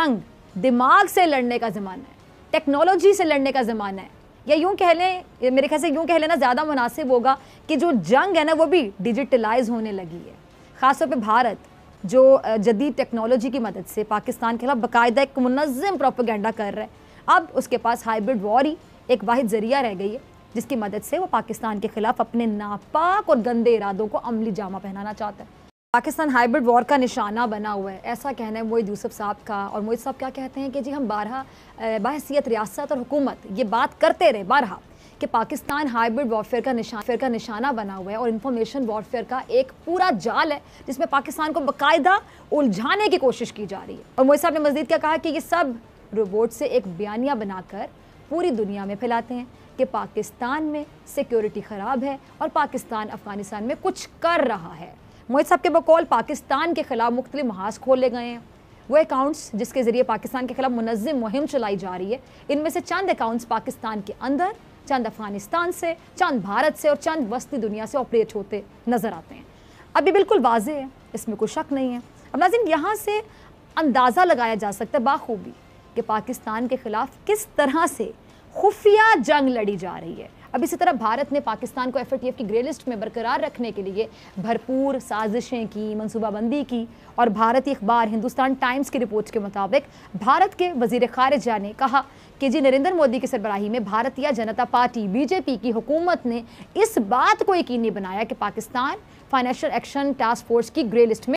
जंग दिमाग से लड़ने का ज़माना है टेक्नोलॉजी से लड़ने का ज़माना है या यूं कह लें मेरे ख्याल से यूं कह लेना ज़्यादा मुनासिब होगा कि जो जंग है ना वो भी डिजिटलाइज होने लगी है ख़ासतौर पर भारत जो जदीद टेक्नोलॉजी की मदद से पाकिस्तान के खिलाफ बाकायदा एक मुनज़म प्रोपोगेंडा कर रहा है अब उसके पास हाइब्रिड वॉर ही एक वाद जरिया रह गई है जिसकी मदद से वो पाकिस्तान के खिलाफ अपने नापाक और गंदे इरादों को अमली जामा पहनाना चाहता है पाकिस्तान हाइब्रिड वॉर का निशाना बना हुआ है ऐसा कहना है मोहित यूसुफ साहब का और मोहित साहब क्या कहते हैं कि जी हम बारह बहसीत रियासत और हुकूमत ये बात करते रहे बारह कि पाकिस्तान हाइब्रिड वॉरफेयर का निशान फेयर का निशाना बना हुआ है और इन्फॉर्मेशन वॉरफेयर का एक पूरा जाल है जिसमें पाकिस्तान को बाकायदा उलझाने की कोशिश की जा रही है और मोहित साहब ने मजीद क्या कहा कि ये सब रोबोट से एक बयानिया बनाकर पूरी दुनिया में फैलाते हैं कि पाकिस्तान में सिक्योरिटी ख़राब है और पाकिस्तान अफगानिस्तान में कुछ कर रहा है मोहित साहब के बकौल पाकिस्तान के खिलाफ मुख्तलि महाज खोले गए हैं वो अकाउंट्स जिसके ज़रिए पाकिस्तान के खिलाफ मुनम मुहिम चलाई जा रही है इनमें से चंद अकाउंट्स पाकिस्तान के अंदर चंद अफगानिस्तान से चंद भारत से और चंद वस्ती दुनिया से ऑपरेट होते नज़र आते हैं अभी बिल्कुल वाजे है इसमें कोई शक नहीं है अब नाजिन यहाँ से अंदाज़ा लगाया जा सकता है बाखूबी कि पाकिस्तान के ख़िलाफ़ किस तरह से खुफिया जंग लड़ी जा रही है अब इसी तरह भारत ने पाकिस्तान को एफ की ग्रे लिस्ट में बरकरार रखने के लिए भरपूर साजिशें की मनसूबाबंदी की और भारतीय अखबार हिंदुस्तान टाइम्स की रिपोर्ट के मुताबिक भारत के वजीर खारजा ने कहा कि जी नरेंद्र मोदी की सरबराही में भारतीय जनता पार्टी बीजेपी की हुकूमत ने इस बात को यकीनी बनाया कि Pakistan financial action task force की ग्रे लिस्ट में